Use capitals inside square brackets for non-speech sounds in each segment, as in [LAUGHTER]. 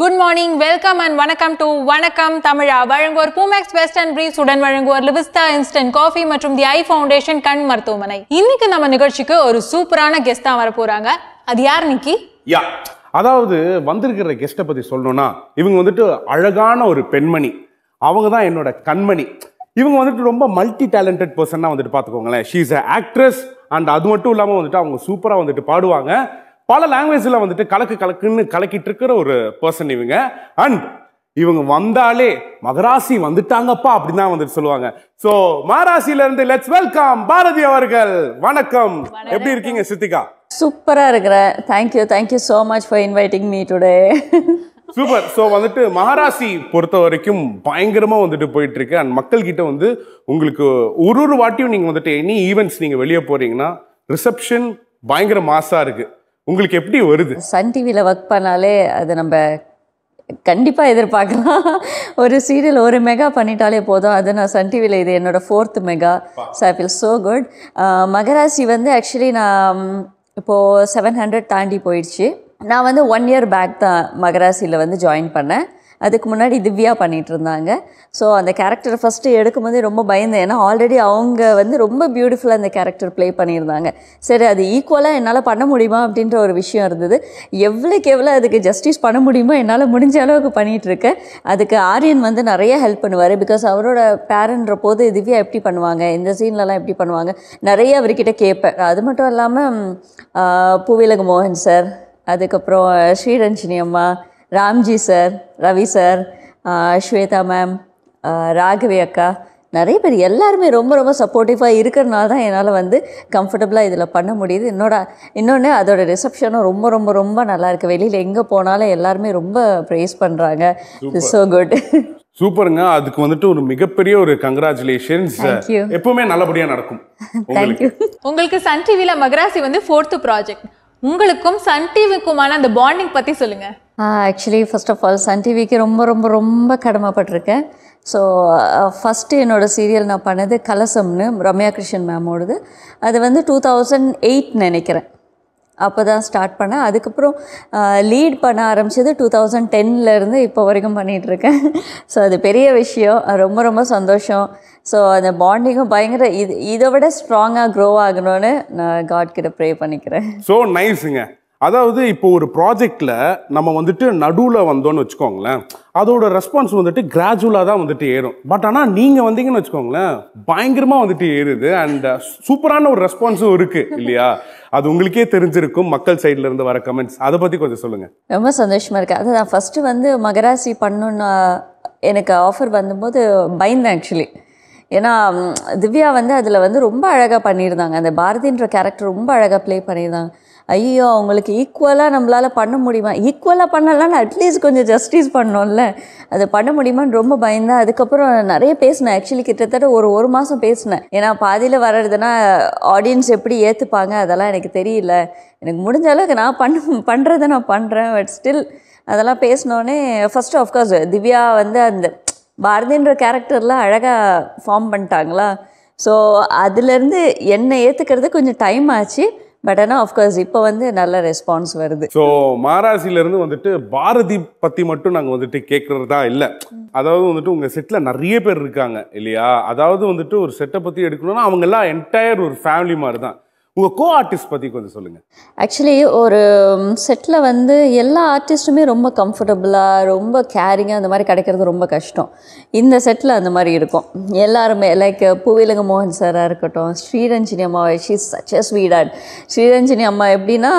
good morning welcome and வணக்கம் to Vanakkam Tamizha வழங்குவோர் Poomex west and breeze உடன் வழங்குவோர் லிவிஸ்டா இன்ஸ்டன்ட் காஃபி மற்றும் தி ஐ ஃபவுண்டேஷன் கண் மருத்துவமனை இன்னைக்கு நம்ம நிகழ்ச்சிக்கு ஒரு சூப்பரான கெஸ்ட் தான் வரப்போறாங்க அது யார் நிக்கி யா அதாவது வந்திருக்கிற கெஸ்ட்டை பத்தி சொல்லணும்னா இவங்க வந்துட்டு அழகான ஒரு பெண்மணி அவங்க தான் என்னோட கண்மணி இவங்க வந்துட்டு ரொம்ப மல்டி டேலண்டட் பர்சன்னா வந்துட்டு பார்த்துக்கோங்களேன் she is a actress and அது மட்டும் இல்லாமல் வந்துட்டு அவங்க சூப்பராக வந்துட்டு பாடுவாங்க பல லாங்குவேஜில் வந்துட்டு கலக்கு கலக்குன்னு கலக்கிட்டு இருக்கிற ஒரு பர்சன் இவங்க அண்ட் இவங்க வந்தாலே மகராசி வந்துட்டாங்கப்பா அப்படின்னு தான் வந்துட்டு சொல்லுவாங்க சோ மகராசில இருந்து லெட்ஸ் வெல்கம் பாரதி அவர்கள் வணக்கம் எப்படி இருக்கீங்க சித்திகா சூப்பரா இருக்கிறேன் thank you thank you so much for inviting me today super so வந்துட்டு மகாராசி பொறுத்த வரைக்கும் பயங்கரமாக வந்துட்டு போயிட்டு இருக்கு அண்ட் மக்கள் கிட்ட வந்து உங்களுக்கு ஒரு ஒரு வாட்டியும் நீங்கள் வந்துட்டு எனி ஈவெண்ட்ஸ் நீங்கள் வெளியே போறீங்கன்னா ரிசப்ஷன் பயங்கர மாசாக இருக்குது உங்களுக்கு எப்படி வருது சன் டிவியில் ஒர்க் பண்ணாலே அது நம்ம கண்டிப்பாக எதிர்பார்க்கலாம் ஒரு சீரியல் ஒரு மெகா பண்ணிட்டாலே போதும் அது நான் சன் டிவியில் இது என்னோட fourth mega so I feel so good Magarasi வந்து ஆக்சுவலி நான் இப்போது செவன் ஹண்ட்ரட் தாண்டி போயிடுச்சு நான் வந்து ஒன் இயர் பேக் தான் மகராசியில் வந்து ஜாயின் பண்ணேன் அதுக்கு முன்னாடி திவ்யா பண்ணிகிட்டு இருந்தாங்க ஸோ அந்த கேரக்டரை ஃபஸ்ட்டு எடுக்கும்போதே ரொம்ப பயந்தேன் ஏன்னா ஆல்ரெடி அவங்க வந்து ரொம்ப பியூட்டிஃபுல்லாக அந்த கேரக்டர் ப்ளே பண்ணியிருந்தாங்க சரி அது ஈக்குவலாக என்னால் பண்ண முடியுமா அப்படின்ற ஒரு விஷயம் இருந்தது எவ்வளோக்கு எவ்வளோ அதுக்கு ஜஸ்டிஸ் பண்ண முடியுமோ என்னால் முடிஞ்ச அளவுக்கு பண்ணிகிட்ருக்கேன் அதுக்கு ஆரியன் வந்து நிறைய ஹெல்ப் பண்ணுவார் பிகாஸ் அவரோட பேரன்ற போது திவ்யா எப்படி பண்ணுவாங்க இந்த சீன்லலாம் எப்படி பண்ணுவாங்க நிறைய அவர்கிட்ட கேட்பேன் அது மட்டும் இல்லாமல் பூவிலகு மோகன் சார் அதுக்கப்புறம் ஸ்ரீரஞ்சினி அம்மா Ramji sir Ravi sir Swetha ma'am Raghavi அக்கா நிறைய பேர் எல்லாருமே ரொம்ப ரொம்ப சப்போர்ட்டிவாக இருக்கிறனால தான் என்னால் வந்து கம்ஃபர்டபுளாக இதில் பண்ண முடியுது என்னோட இன்னொன்று அதோட ரிசப்ஷனும் ரொம்ப ரொம்ப ரொம்ப நல்லா இருக்குது வெளியில் எங்கே போனாலும் எல்லாருமே ரொம்ப ப்ரேஸ் பண்ணுறாங்க ஸோ குட் சூப்பருங்க அதுக்கு வந்துட்டு ஒரு மிகப்பெரிய ஒரு கங்க்ராச்சுலேஷன்ஸ் எப்பவுமே நல்லபடியாக நடக்கும் தேங்க்யூ உங்களுக்கு சன் டிவியில் மகராசி வந்து ஃபோர்த்து ப்ராஜெக்ட் உங்களுக்கும் சன் டிவிக்குமான அந்த பாண்டிங் பற்றி சொல்லுங்கள் actually first of all Sun டிவிக்கு ரொம்ப ரொம்ப ரொம்ப கடமைப்பட்டிருக்கேன் ஸோ ஃபஸ்ட்டு என்னோடய சீரியல் நான் பண்ணது கலசம்னு ரம்யா கிருஷ்ணன் மேமோடது அது வந்து டூ தௌசண்ட் எயிட் நினைக்கிறேன் அப்போ தான் ஸ்டார்ட் பண்ணேன் அதுக்கப்புறம் லீட் பண்ண ஆரம்பித்தது டூ தௌசண்ட் டென்னிலேருந்து இப்போ வரைக்கும் பண்ணிகிட்ருக்கேன் ஸோ [LAUGHS] அது பெரிய விஷயம் ரொம்ப ரொம்ப சந்தோஷம் ஸோ அந்த பாண்டிங்கும் பயங்கர இது இதை விட ஸ்ட்ராங்காக க்ரோ ஆகணும்னு நான் காட் கிட்ட ப்ரே பண்ணிக்கிறேன் ஸோ நைஸுங்க அதாவது இப்போ ஒரு ப்ராஜெக்டில் நம்ம வந்துட்டு நடுவில் வந்தோன்னு வச்சுக்கோங்களேன் அதோட ரெஸ்பான்ஸ் வந்துட்டு கிராஜுவலாக தான் வந்துட்டு ஏறும் பட் ஆனால் நீங்கள் வந்தீங்கன்னு வச்சுக்கோங்களேன் பயங்கரமாக வந்துட்டு ஏறுது அண்ட் uh, சூப்பரான ஒரு ரெஸ்பான்ஸும் இருக்குது இல்லையா அது உங்களுக்கே தெரிஞ்சிருக்கும் மக்கள் சைட்ல இருந்து வர கமெண்ட்ஸ் அதை பற்றி கொஞ்சம் சொல்லுங்கள் ரொம்ப சந்தோஷமாக இருக்குது நான் ஃபஸ்ட்டு வந்து மகராசி பண்ணுன்னு uh, எனக்கு ஆஃபர் வந்தபோது பயந்தேன் ஆக்சுவலி ஏன்னா திவ்யா வந்து அதில் வந்து ரொம்ப அழகாக பண்ணியிருந்தாங்க அந்த பாரதின்ற கேரக்டர் ரொம்ப அழகாக ப்ளே பண்ணியிருந்தாங்க ஐயோ அவங்களுக்கு ஈக்குவலாக நம்மளால் பண்ண முடியுமா ஈக்குவலாக பண்ணலான்னு அட்லீஸ்ட் கொஞ்சம் ஜஸ்டிஸ் பண்ணோம்ல அதை பண்ண முடியுமான்னு ரொம்ப பயந்தேன் அதுக்கப்புறம் நிறைய பேசினேன் ஆக்சுவலி கிட்டத்தட்ட ஒரு ஒரு மாதம் பேசினேன் ஏன்னா பாதியில் வர்றதுன்னா ஆடியன்ஸ் எப்படி ஏற்றுப்பாங்க அதெல்லாம் எனக்கு தெரியல எனக்கு முடிஞ்ச அளவுக்கு நான் பண்ண பண்ணுறதை நான் பண்ணுறேன் பட் ஸ்டில் அதெல்லாம் பேசினோடனே ஃபஸ்ட்டு ஆஃப்கோர்ஸ் திவ்யா வந்து அந்த பாரதின்ற கேரக்டர்லாம் அழகாக ஃபார்ம் பண்ணிட்டாங்களா ஸோ அதுலேருந்து என்னை ஏற்றுக்கிறது கொஞ்சம் டைம் ஆச்சு பட் ஆனால் அஃப்கோர்ஸ் இப்போ வந்து நல்ல ரெஸ்பான்ஸ் வருது ஸோ மாராசிலேருந்து வந்துட்டு பாரதி பற்றி மட்டும் நாங்கள் வந்துட்டு கேட்குறதா இல்லை அதாவது வந்துட்டு உங்கள் செட்டில் நிறைய பேர் இருக்காங்க இல்லையா அதாவது வந்துட்டு ஒரு செட்டை பற்றி எடுக்கணும்னா அவங்கெல்லாம் என்டையர் ஒரு ஃபேமிலி மாதிரி தான் உங்கள் கோ ஆர்டிஸ்ட் பற்றி கொஞ்சம் சொல்லுங்கள் ஆக்சுவலி ஒரு செட்டில் வந்து எல்லா ஆர்டிஸ்ட்டுமே ரொம்ப கம்ஃபர்டபுளாக ரொம்ப கேரிங்காக அந்த மாதிரி கிடைக்கிறது ரொம்ப கஷ்டம் இந்த செட்டில் அந்த மாதிரி இருக்கும் எல்லாருமே லைக் பூவிலங்க மோகன் சாராக இருக்கட்டும் ஸ்ரீரஞ்சினி அம்மா she such a sweetheart Sriranjini அம்மா எப்படின்னா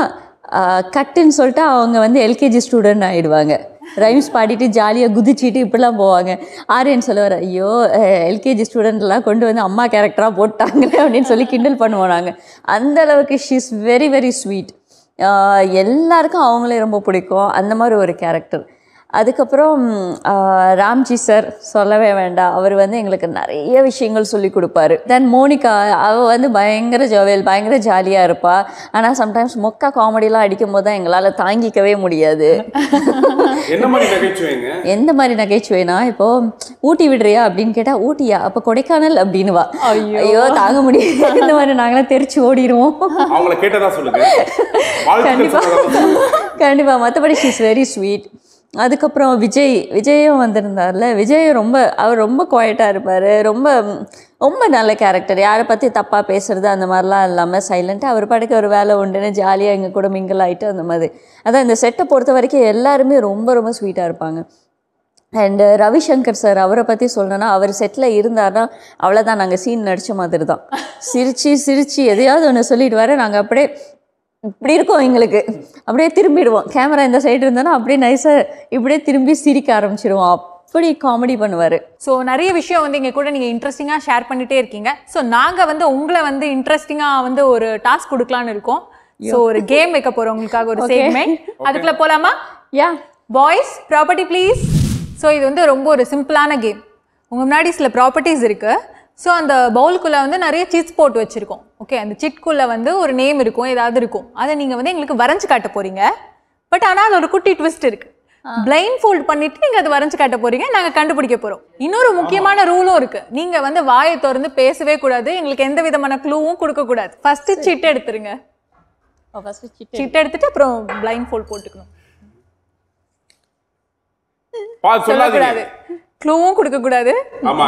கட்டுன்னு சொல்லிட்டு அவங்க வந்து எல்கேஜி ஸ்டூடெண்ட் ஆகிடுவாங்க ரைம்ஸ் பாடிட்டு ஜாலியாக குதிச்சுட்டு இப்படிலாம் போவாங்க ஆரியன் சொல்லுவார் ஐயோ எல்கேஜி ஸ்டூடெண்ட்லாம் கொண்டு வந்து அம்மா கேரக்டராக போட்டாங்களே அப்படின்னு சொல்லி கிண்டல் பண்ணுவோம் நாங்கள் அந்த அளவுக்கு she is very very sweet எல்லாருக்கும் அவங்களே ரொம்ப பிடிக்கும் அந்த மாதிரி ஒரு கேரக்டர் அதுக்கப்புறம் ராம்ஜி சார் சொல்லவே வேண்டாம் அவர் வந்து எங்களுக்கு நிறைய விஷயங்கள் சொல்லி கொடுப்பாரு தென் மோனிகா அவள் வந்து பயங்கர ஜோவியல் பயங்கர ஜாலியாக இருப்பாள் ஆனால் சம்டைம்ஸ் மொக்கா காமெடிலாம் அடிக்கும் போது தான் எங்களால் தாங்கிக்கவே முடியாது எந்த மாதிரி நகைச்சுவைனா இப்போ ஊட்டி விடுறியா அப்படின்னு கேட்டால் ஊட்டியா அப்போ கொடைக்கானல் அப்படின்னுவா ஐயோ தாங்க முடியாது இந்த மாதிரி நாங்களாம் தெரிச்சு ஓடிடுவோம் கண்டிப்பாக கண்டிப்பாக மற்றபடி ஷீஸ் வெரி ஸ்வீட் அதுக்கப்புறம் விஜய் விஜயும் வந்திருந்தார்ல விஜயும் ரொம்ப அவர் ரொம்ப குவாய்ட்டாக இருப்பார் ரொம்ப ரொம்ப நல்ல கேரக்டர் யாரை பற்றி தப்பாக பேசுகிறது அந்த மாதிரிலாம் இல்லாமல் சைலண்ட்டாக அவர் பாட்டுக்கு ஒரு வேலை உண்டுன்னு ஜாலியாக எங்கள் கூட மிங்கிள் ஆகிட்டு அந்த மாதிரி அதான் இந்த செட்டை பொறுத்த வரைக்கும் எல்லாருமே ரொம்ப ரொம்ப ஸ்வீட்டாக இருப்பாங்க அண்டு ரவிசங்கர் சார் அவரை பற்றி சொல்லணும்னா அவர் செட்டில் இருந்தார்னா அவ்வளோதான் நாங்கள் சீன் நடித்த மாதிரி தான் சிரித்து சிரித்து எதையாவது ஒன்று சொல்லிட்டு வர நாங்கள் அப்படியே இப்படி இருக்கும் எங்களுக்கு அப்படியே திரும்பிடுவோம் கேமரா இந்த சைடு இருந்தாலும் அப்படியே நைஸாக இப்படியே திரும்பி சிரிக்க ஆரம்பிச்சிடுவோம் அப்படி காமெடி பண்ணுவார் ஸோ நிறைய விஷயம் வந்து இங்கே கூட நீங்கள் இன்ட்ரெஸ்டிங்காக ஷேர் பண்ணிகிட்டே இருக்கீங்க ஸோ நாங்கள் வந்து உங்களை வந்து இன்ட்ரெஸ்டிங்காக வந்து ஒரு டாஸ்க் கொடுக்கலான்னு இருக்கோம் ஸோ ஒரு கேம் வைக்க போகிறோம் உங்களுக்காக ஒரு செக்மெண்ட் அதுக்குள்ளே போகலாமா yeah boys property please so இது வந்து ரொம்ப ஒரு சிம்பிளான கேம் உங்கள் முன்னாடி சில ப்ராப்பர்ட்டிஸ் இருக்குது ஸோ அந்த பவுலுக்குள்ளே வந்து நிறைய சிட்ஸ் போட்டு வச்சுருக்கோம் ஓகே அந்த சிட்குள்ளே வந்து ஒரு நேம் இருக்கும் ஏதாவது இருக்கும் அதை நீங்கள் வந்து எங்களுக்கு வரைஞ்சு காட்ட போகிறீங்க பட் ஆனால் அது ஒரு குட்டி ட்விஸ்ட் இருக்குது பிளைண்ட் ஃபோல்ட் பண்ணிட்டு நீங்கள் அதை வரைஞ்சி காட்ட போகிறீங்க நாங்கள் கண்டுபிடிக்க போகிறோம் இன்னொரு முக்கியமான ரூலும் இருக்கு நீங்கள் வந்து வாயை திறந்து பேசவே கூடாது எங்களுக்கு எந்த விதமான க்ளூவும் கொடுக்கக்கூடாது கூடாது ஃபர்ஸ்ட் சிட் எடுத்துருங்க சிட் எடுத்துட்டு அப்புறம் பிளைண்ட் ஃபோல்ட் போட்டுக்கணும் சொல்லக்கூடாது க்ளூவும் கொடுக்க கூடாது ஆமா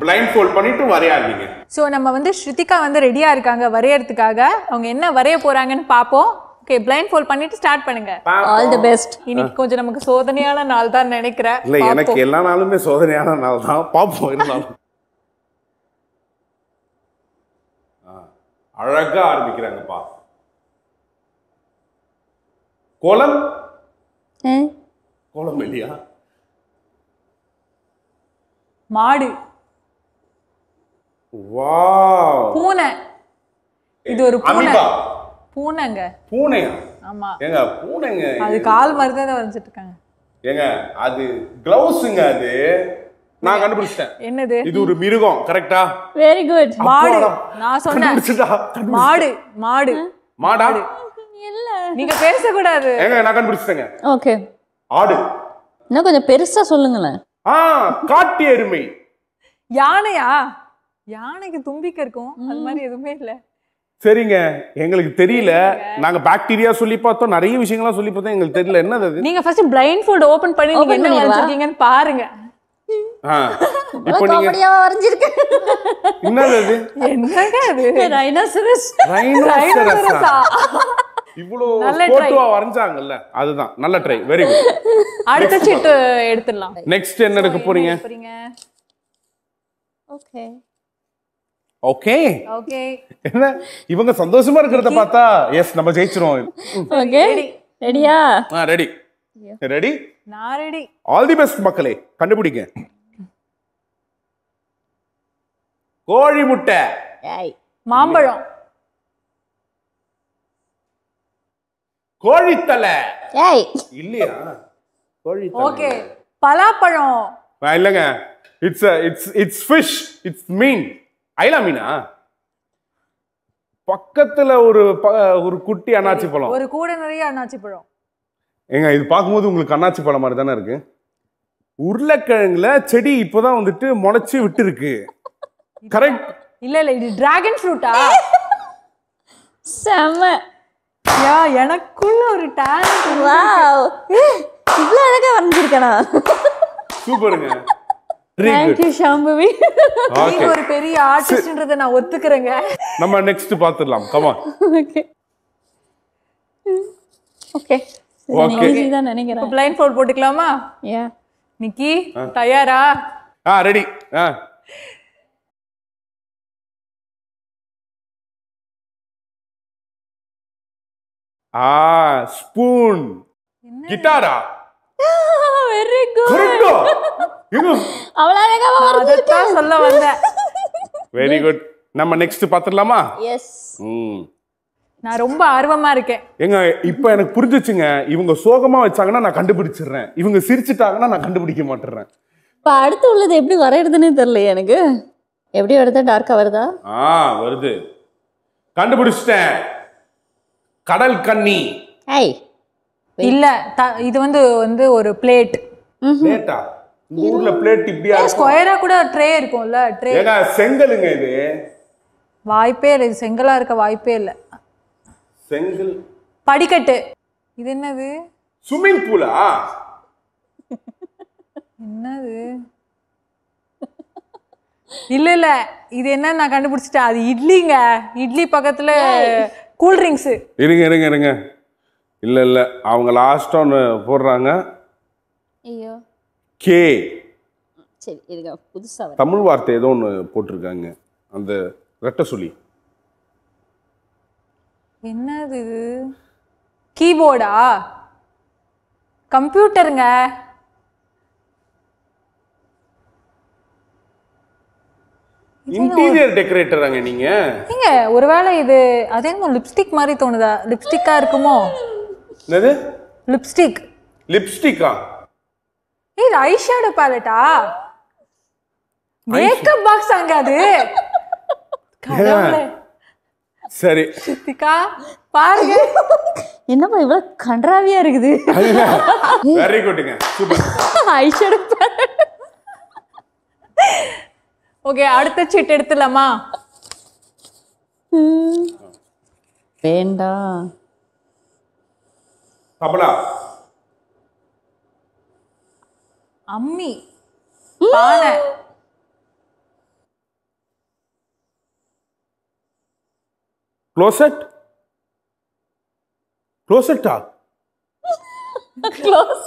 ப்ளைண்ட் ஃபோல்ட் பண்ணிட்டு வரையாதீங்க சோ நம்ம வந்து ஸ்ருதிகா வந்து ரெடியா இருக்காங்க வரையறதுக்காக அவங்க என்ன வரைய போறாங்கன்னு பாப்போம் ஓகே ப்ளைண்ட் ஃபோல்ட் பண்ணிட்டு ஸ்டார்ட் பண்ணுங்க ஆல் தி பெஸ்ட் இன்னைக்கு கொஞ்சம் நமக்கு சோதனையான நாள் தான் நினைக்கிறேன் இல்ல எனக்கு எல்லா நாளுமே சோதனையான நாள் தான் பாப்போம் இருந்தாலும் அழகா பா கோலம் கோலம் இல்லையா மாடு பூனை இது ஒரு பூனை பூனைங்க பூனையா ஆமா ஏங்க பூனைங்க அது கால் மாதிரி தான் வரைஞ்சிட்டு இருக்காங்க ஏங்க அது கிளவுஸ்ங்க அது நான் கண்டுபிடிச்சேன் என்னது இது ஒரு மிருகம் கரெக்டா வெரி குட் மாடு நான் சொன்னேன் மாடு மாடு மாடா இல்ல நீங்க பேச கூடாது ஏங்க நான் கண்டுபிடிச்சிட்டேங்க ஓகே ஆடு என்ன கொஞ்சம் பெருசா சொல்லுங்களேன் ஆ காட்டு எருமை யானையா யானைக்கு தும்பிக்க இருக்கும் அந்த மாதிரி எதுவுமே இல்ல சரிங்க எங்களுக்கு தெரியல நாங்க பாக்டீரியா சொல்லி பார்த்தோம் நிறைய விஷயங்கள்லாம் சொல்லி பார்த்தோம் எங்களுக்கு தெரியல என்னது நீங்க ஃபர்ஸ்ட் பிளைண்ட் ஃபோல்ட் ஓபன் பண்ணி நீங்க என்ன வச்சிருக்கீங்கன்னு பாருங்க இப்போ நீங்க வரைஞ்சிருக்க என்னது அது என்னங்க அது ரைனோசரஸ் [LAUGHS] ரைனோசரஸா இவ்வளோ போட்டுவா வரைஞ்சாங்கல்ல அதுதான் நல்ல ட்ரை வெரி குட் அடுத்த சீட்டு எடுத்துடலாம் நெக்ஸ்ட் என்ன எடுக்க போறீங்க ஓகே ஓகே ஓகே என்ன இவங்க சந்தோஷமா இருக்கிறத பார்த்தா எஸ் நம்ம ஜெயிச்சிரோம் ஓகே ரெடியா ஆ ரெடி ரெடி நான் ரெடி ஆல் தி பெஸ்ட் மக்களே கண்டுபிடிங்க கோழி முட்டை மாம்பழம் கோழித்தலை இல்லையா ஓகே பலாப்பழம் இல்லங்க it's it's it's fish it's மீன் ஐலா மீனா பக்கத்துல ஒரு ஒரு குட்டி அண்ணாச்சி பழம் ஒரு கூட நிறைய அண்ணாச்சி பழம் ஏங்க இது பார்க்கும்போது உங்களுக்கு அண்ணாச்சி பழம் மாதிரி தானே இருக்கு உருளைக்கிழங்குல செடி இப்போதான் வந்துட்டு முளைச்சு விட்டு இருக்கு கரெக்ட் இல்ல இல்ல இது டிராகன் ஃப்ரூட்டா [LAUGHS] செம யா எனக்குள்ள ஒரு டேலண்ட் வாவ் இவ்வளோ அழகா வரைஞ்சிருக்கேனா சூப்பருங்க தேங்க்யூ ஷாம்புவி நீங்க ஒரு பெரிய ஆர்டிஸ்ட்ன்றத நான் ஒத்துக்கறேங்க நம்ம நெக்ஸ்ட் பார்த்துடலாம் come okay okay okay easy தான் நினைக்கிறேன் ப்ளைன் ஃபோல்ட் போட்டுக்கலாமா யா நிக்கி தயாரா ஆ ரெடி ஆ ஆ ஸ்பூன் கிட்டாரா வெரி குட் அவ்வளவு அழகாவா அதத்தான் சொல்ல வந்தேன் வெரி குட் நம்ம நெக்ஸ்ட் பாத்துடலாமா எஸ் ம் நான் ரொம்ப ஆர்வமா இருக்கேன் எங்க இப்ப எனக்கு புரிஞ்சுச்சுங்க இவங்க சோகமா வச்சாங்கன்னா நான் கண்டுபிடிச்சிடுறேன் இவங்க சிரிச்சிட்டாங்கன்னா நான் கண்டுபிடிக்க மாட்டேறேன் இப்ப அடுத்து உள்ளது எப்படி வரையறதுன்னு தெரியல எனக்கு எப்படி வருதா டார்க்கா வருதா ஆ வருது கண்டுபிடிச்சிட்டேன் கடல் கண்ணி ஐய் இல்ல த- இது வந்து வந்து ஒரு பிளேட் பிளேட்டா ஊர்ல பிளேட் இப்படியா இருக்கு ஸ்கொயரா கூட ட்ரே இருக்கும்ல ட்ரே ஏங்க செங்கலுங்க இது வாய்ப்பே இல்லை இது செங்கலா இருக்க வாய்ப்பே இல்ல செங்கல் படிக்கட்டு இது என்னது ஸ்விம்மிங் பூலா என்னது இல்ல இல்ல இது என்ன நான் கண்டுபிடிச்சிட்டேன் அது இட்லிங்க இட்லி பக்கத்துல கூல் ட்ரிங்க்ஸு இருங்க இருங்க இருங்க இல்லை இல்லை அவங்க லாஸ்ட் ஒன்று போடுறாங்க ஐயோ கே சரி இருங்க புதுசாக தமிழ் வார்த்தை ஏதோ ஒன்று போட்டிருக்காங்க அந்த ரெட்ட சொல்லி என்னது கீபோர்டா கம்ப்யூட்டருங்க இன்டீரியர் டெக்கரேட்டராங்க நீங்க நீங்க ஒருவேளை இது அதே லிப்ஸ்டிக் மாதிரி தோணுதா லிப்ஸ்டிக்கா இருக்குமோ என்னது லிப்ஸ்டிக் லிப்ஸ்டிக்கா ஏய் இது ஐஷேடோ பாலட்டா மேக்கப் பாக்ஸ் அங்க அது சரி லிப்ஸ்டிக்கா பாருங்க என்னப்பா இவ்வளவு கன்றாவியா இருக்குது வெரி குட்ங்க சூப்பர் ஐஷேடோ ஓகே அடுத்த சீட் எடுத்துலாமா வேண்டாம் தபலா அம்மி பானை க்ளோசட் க்ளோசட்டா க்ளோஸ்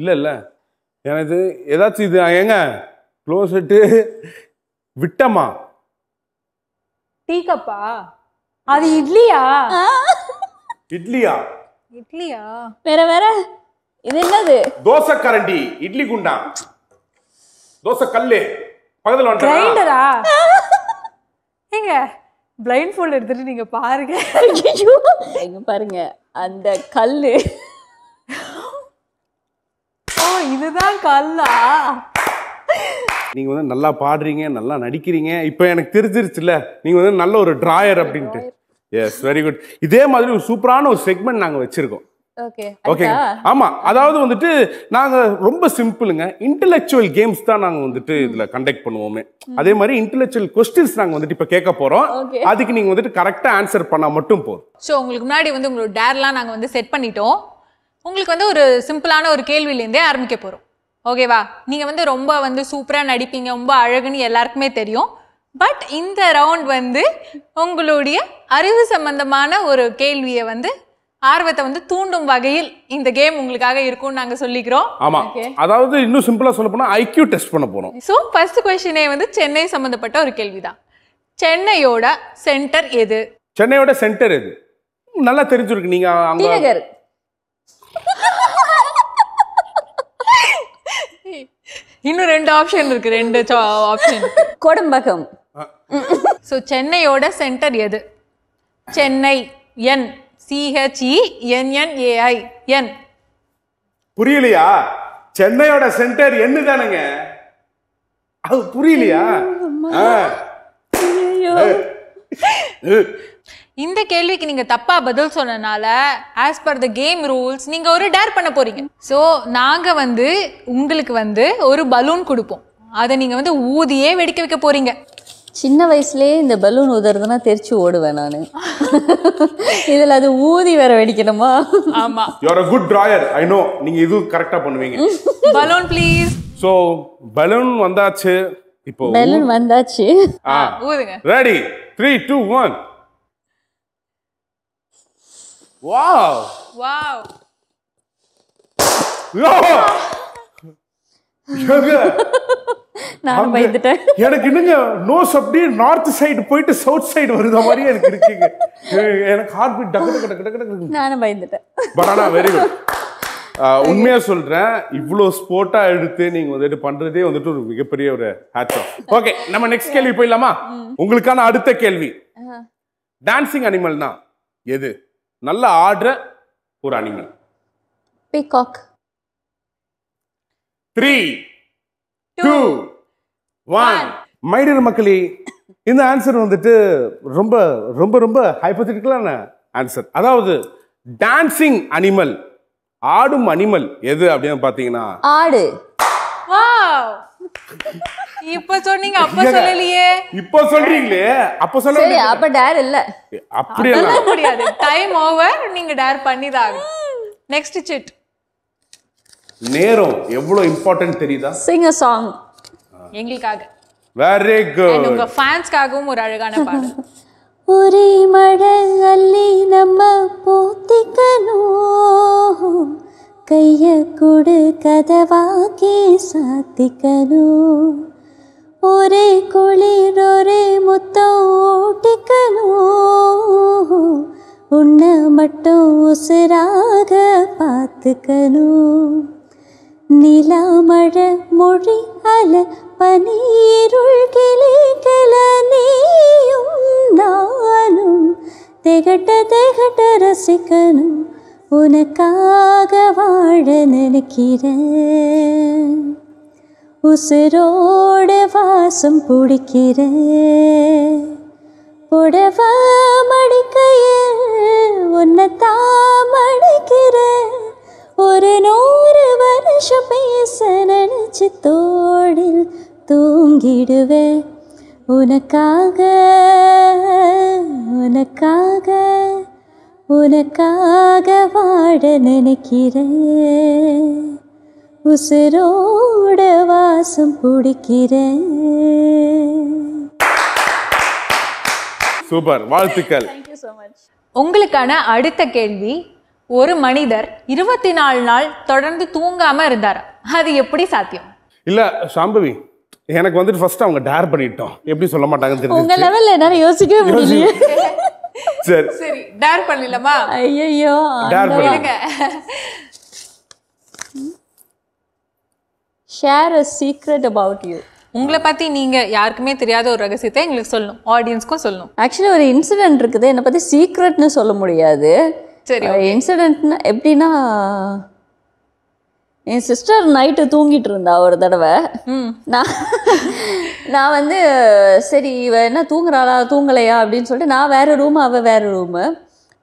இல்லை இல்லை எனது ஏதாச்சும் இது ஏங்க க்ளோசெட்டு விட்டமா டீ கப்பா அது இட்லியா இட்லியா இட்லியா வேற வேற இது என்னது தோசை கரண்டி இட்லி குண்டா தோசை கல்லு பகுதியில் கிரைண்டரா ஏங்க பிளைண்ட் ஃபோல்ட் எடுத்துட்டு நீங்க பாருங்க பாருங்க அந்த கல்லு அல்லா நீங்கள் வந்து நல்லா பாடுறீங்க நல்லா நடிக்கிறீங்க இப்போ எனக்கு தெரிஞ்சிருச்சுல நீங்கள் வந்து நல்ல ஒரு ட்ராயர் அப்படின்ட்டு எஸ் வெரி குட் இதே மாதிரி ஒரு சூப்பரான ஒரு செக்மெண்ட் நாங்கள் வச்சுருக்கோம் ஓகே ஆமா அதாவது வந்துட்டு நாங்கள் ரொம்ப சிம்பிளுங்க இன்டெலெக்சுவல் கேம்ஸ் தான் நாங்கள் வந்துட்டு இதில் கண்டக்ட் பண்ணுவோமே அதே மாதிரி இன்டெலெக்சுவல் கொஸ்டின்ஸ் நாங்கள் வந்துட்டு இப்போ கேட்க போறோம் அதுக்கு நீங்கள் வந்துட்டு கரெக்டாக ஆன்சர் பண்ணால் மட்டும் போதும் ஸோ உங்களுக்கு முன்னாடி வந்து உங்களோட டேர்லாம் நாங்கள் வந்து செட் பண்ணிட்டோம் உங்களுக்கு வந்து ஒரு சிம்பிளான ஒரு கேள்வியிலேருந்தே ஆரம்பிக்க போகிறோம் ஓகேவா நீங்கள் வந்து ரொம்ப வந்து சூப்பராக நடிப்பீங்க ரொம்ப அழகுன்னு எல்லாருக்குமே தெரியும் பட் இந்த ரவுண்ட் வந்து உங்களுடைய அறிவு சம்பந்தமான ஒரு கேள்வியை வந்து ஆர்வத்தை வந்து தூண்டும் வகையில் இந்த கேம் உங்களுக்காக இருக்கும்னு நாங்க சொல்லிக்கிறோம் ஆமா அதாவது இன்னும் சிம்பிளா சொல்ல போனா ஐக்யூ டெஸ்ட் பண்ண போறோம் சோ ஃபர்ஸ்ட் கொஸ்டினே வந்து சென்னை சம்பந்தப்பட்ட ஒரு கேள்விதான் சென்னையோட சென்டர் எது சென்னையோட சென்டர் எது நல்லா தெரிஞ்சிருக்கு நீங்க அங்க இன்னும் ரெண்டு ஆப்ஷன் இருக்கு ரெண்டு ஆப்ஷன் கோடம்பகம் ஸோ சென்னையோட சென்டர் எது சென்னை என் சிஹெச்இ என்என்ஏஐ e என் புரியலையா சென்னையோட சென்டர் என்ன தானங்க அது புரியலையா இந்த கேள்விக்கு நீங்க தப்பா பதில் சொன்னனால as per the game rules நீங்க ஒரு டேர் பண்ண போறீங்க ஸோ நாங்க வந்து உங்களுக்கு வந்து ஒரு பலூன் கொடுப்போம் அதை நீங்க வந்து ஊதியே வெடிக்க வைக்க போறீங்க சின்ன வயசுலேயே இந்த பலூன் ஊதுறதுனா தெரிச்சு ஓடுவேன் நான் இதில் அது ஊதி வேற வெடிக்கணுமா ஆமா are a good drawer I know நீங்கள் இது கரெக்டாக பண்ணுவீங்க பலூன் ப்ளீஸ் ஸோ பலூன் வந்தாச்சு இப்போ பலூன் வந்தாச்சு ஊதுங்க ready three two one wow wow நான் பயந்துட்டேன் எனக்கு இன்னுங்க நோஸ் அப்படியே நார்த் சைடு போயிட்டு சவுத் சைடு வருத மாதிரியே எனக்கு இருக்கீங்க எனக்கு ஹார்ட் பீட் டக்கு டக்கு டக்கு டக்கு நானும் பயந்துட்டேன் பட் ஆனால் வெரி குட் உண்மையா சொல்றேன் இவ்வளோ ஸ்போர்ட்டா எடுத்து நீங்கள் வந்துட்டு பண்றதே வந்துட்டு ஒரு மிகப்பெரிய ஒரு ஹேட்ஸ் ஓகே நம்ம நெக்ஸ்ட் கேள்வி போயிடலாமா உங்களுக்கான அடுத்த கேள்வி டான்சிங் அனிமல்னா எது நல்ல ஆடுற ஒரு animal peacock three two one my dear மக்களே இந்த ஆன்சர் வந்துட்டு ரொம்ப ரொம்ப ரொம்ப ஹைப்பத்திட்டிக்கலான ஆன்சர் அதாவது டான்சிங் அனிமல் ஆடும் அனிமல் எது அப்படின்னு பார்த்தீங்கன்னா ஆடு [LAUGHS] இப்ப சொன்னீங்க அப்ப சொல்லலையே இப்ப சொல்றீங்களே அப்ப சொல்ல சரி அப்ப டேர் இல்ல அப்படி இல்ல முடியாது டைம் ஓவர் நீங்க டேர் பண்ணிதான் நெக்ஸ்ட் சிட் நேரம் எவ்வளவு இம்பார்ட்டன்ட் தெரியுதா சிங் அ சாங் எங்களுக்காக வெரி குட் உங்க ஃபேன்ஸ்க்காகவும் ஒரு அழகான [LAUGHS] பாடல் ஒரே மழை அள்ளி நம்ம பூத்திக்கணும் கைய குடு ಕೊಡು ಕದವಾಗೆ ஒரே குளிர் ஒரே முத்தம் ಓಟಿಕನು உன்ன மட்டும் உசுராக பார்த்துக்கணும் நிலாமழ மொழி அல பனீருள் கிளிகள நீயும் நானும் திகட்ட திகட்ட ரசிக்கணும் உனக்காக வாழ நினைக்கிறேன் உசுரோடு வாசம் பிடிக்கிறேன் புடவ மடிக்கையில் உன்னத்தா மடிக்கிறேன் ஒரு நூறு வருஷம் பேச நினைச்சு தோடில் தூங்கிடுவேன் உனக்காக உனக்காக உனக்காக வாழ நினைக்கிறேன் உசுரோட வாசம் பிடிக்கிறேன் சூப்பர் வாழ்த்துக்கள் உங்களுக்கான அடுத்த கேள்வி ஒரு மனிதர் இருபத்தி நாலு நாள் தொடர்ந்து தூங்காம இருந்தார் அது எப்படி சாத்தியம் இல்ல சாம்பவி எனக்கு வந்துட்டு ஃபர்ஸ்ட் அவங்க டேர் பண்ணிட்டோம் எப்படி சொல்ல மாட்டாங்க உங்க லெவல்ல என்னால யோசிக்கவே முடியல சரி சரி டேர் பண்ணலாமா ஐயோ டேர் பண்ணுங்க share a secret about you உங்களை பற்றி நீங்கள் யாருக்குமே தெரியாத ஒரு ரகசியத்தை எங்களுக்கு சொல்லணும் ஆடியன்ஸ்க்கும் சொல்லணும் ஆக்சுவலி ஒரு இன்சிடென்ட் இருக்குது என்னை பற்றி சீக்ரெட்னு சொல்ல முடியாது சரி இன்சிடென்ட்னா எப்படின்னா என் சிஸ்டர் நைட்டு தூங்கிட்டு இருந்தா ஒரு தடவை நான் நான் வந்து சரி இவ என்ன தூங்குறாளா தூங்கலையா அப்படின்னு சொல்லிட்டு நான் வேறு ரூம் அவள் வேறு ரூமு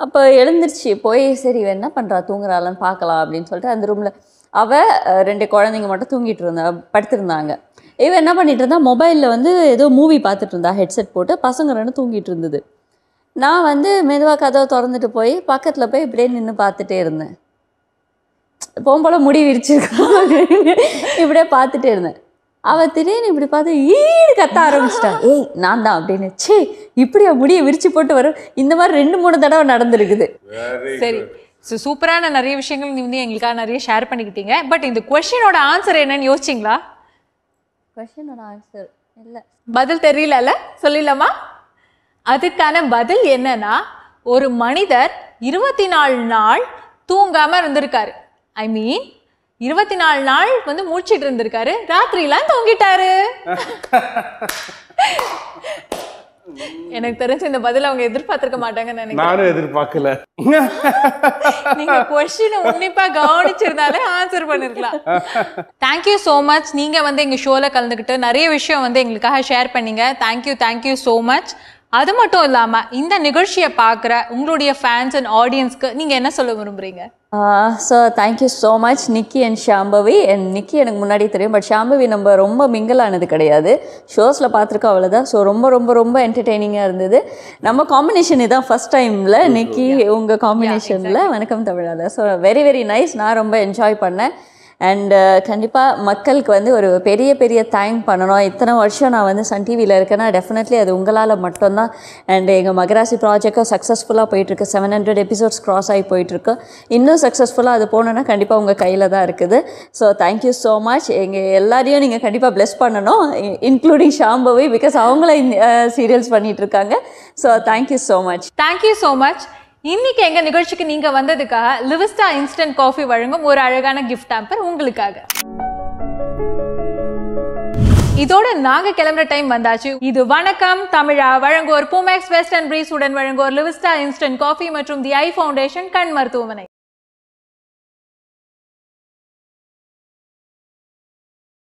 அப்போ எழுந்திருச்சு போய் சரி இவ என்ன பண்ணுறா தூங்குறாளான்னு பார்க்கலாம் அப்படின்னு சொல்லிட்டு அந்த ரூமில் அவள் ரெண்டு குழந்தைங்க மட்டும் தூங்கிட்டு இருந்தா படுத்திருந்தாங்க இவன் என்ன பண்ணிட்டு இருந்தா மொபைலில் வந்து ஏதோ மூவி பார்த்துட்டு இருந்தா ஹெட்செட் போட்டு பசங்க ரெண்டு தூங்கிட்டு இருந்தது நான் வந்து மெதுவாக கதவை திறந்துட்டு போய் பக்கத்தில் போய் இப்படியே நின்று பார்த்துட்டே இருந்தேன் போகும்போல முடி விரிச்சிருக்கோம் இப்படியே பார்த்துட்டே இருந்தேன் அவள் திடீர்னு இப்படி பார்த்து ஈடு கத்த ஆரம்பிச்சிட்டா ஏய் நான் தான் அப்படின்னு சே இப்படியா முடியை விரிச்சு போட்டு வரும் இந்த மாதிரி ரெண்டு மூணு தடவை நடந்திருக்குது சரி ஸோ சூப்பரான நிறைய விஷயங்கள் நீ வந்து எங்களுக்காக நிறைய ஷேர் பண்ணிக்கிட்டீங்க பட் இந்த கொஷினோட ஆன்சர் என்னன்னு யோசிச்சிங்களா கொஷினோட ஆன்சர் இல்லை பதில் தெரியலல்ல சொல்லிடலாமா அதுக்கான பதில் என்னன்னா ஒரு மனிதர் இருபத்தி நாலு நாள் தூங்காமல் இருந்திருக்காரு ஐ மீன் இருபத்தி நாலு நாள் வந்து முடிச்சிட்டு இருந்திருக்காரு ராத்திரிலாம் தூங்கிட்டாரு எனக்கு தெரிஞ்ச இந்த பதில் அவங்க எதிர்பார்த்திருக்க மாட்டாங்கன்னு நினைக்கிறேன் நானும் எதிர்பார்க்கல நீங்க கொஸ்டினை உன்னிப்பா கவனிச்சிருந்தாலே ஆன்சர் பண்ணிருக்கலாம் தேங்க்யூ சோ மச் நீங்க வந்து எங்க ஷோல கலந்துக்கிட்டு நிறைய விஷயம் வந்து எங்களுக்காக ஷேர் பண்ணீங்க தேங்க்யூ தேங்க்யூ சோ மச் அது மட்டும் இல்லாம இந்த நிகழ்ச்சியை பார்க்குற உங்களுடைய ஃபேன்ஸ் அண்ட் ஆடியன்ஸ்க்கு நீங்க என்ன சொல்ல விரும்புறீங்க so thank you so much Nikki and Shambhavi and Nikki எனக்கு முன்னாடி தெரியும் பட் ஷாம்பவி நம்ம ரொம்ப மிங்கல் ஆனது கிடையாது ஷோஸில் பார்த்துருக்கோம் அவ்வளோதான் ஸோ ரொம்ப ரொம்ப ரொம்ப என்டர்டெய்னிங்காக இருந்தது நம்ம காம்பினேஷன் இதுதான் ஃபஸ்ட் டைமில் நிக்கி உங்கள் காம்பினேஷனில் வணக்கம் தமிழாத ஸோ வெரி வெரி நைஸ் நான் ரொம்ப என்ஜாய் பண்ணேன் அண்டு uh, கண்டிப்பாக மக்களுக்கு வந்து ஒரு பெரிய பெரிய தேங்க் பண்ணணும் இத்தனை வருஷம் நான் வந்து சன் டிவியில் இருக்கேன்னா டெஃபினெட்லி அது உங்களால் மட்டும்தான் அண்ட் எங்கள் மகராசி ப்ராஜெக்டும் சக்ஸஸ்ஃபுல்லாக போயிட்டுருக்கு செவன் ஹண்ட்ரட் எபிசோட்ஸ் க்ராஸ் ஆகி போயிட்டுருக்கு இன்னும் சக்ஸஸ்ஃபுல்லாக அது போகணுன்னா கண்டிப்பாக உங்கள் கையில் தான் இருக்குது ஸோ தேங்க்யூ ஸோ மச் எங்கள் எல்லாரையும் நீங்கள் கண்டிப்பாக பிளெஸ் பண்ணணும் இன்க்ளூடிங் ஷாம்பவி பிகாஸ் அவங்கள சீரியல்ஸ் பண்ணிகிட்ருக்காங்க so thank you so much thank you so much இன்னைக்கு எங்க நிகழ்ச்சிக்கு நீங்க வந்ததுக்காக லிவிஸ்டா இன்ஸ்டன்ட் காஃபி வழங்கும் ஒரு அழகான கிஃப்ட் ஆம்பர் உங்களுக்காக இதோட நாங்க கிளம்புற டைம் வந்தாச்சு இது வணக்கம் தமிழா வழங்குவோர் பூமேக்ஸ் வெஸ்டர்ன் பிரீஸ் உடன் வழங்குவோர் லிவிஸ்டா இன்ஸ்டன்ட் காஃபி மற்றும் தி ஐ ஃபவுண்டேஷன் கண் மருத்துவமனை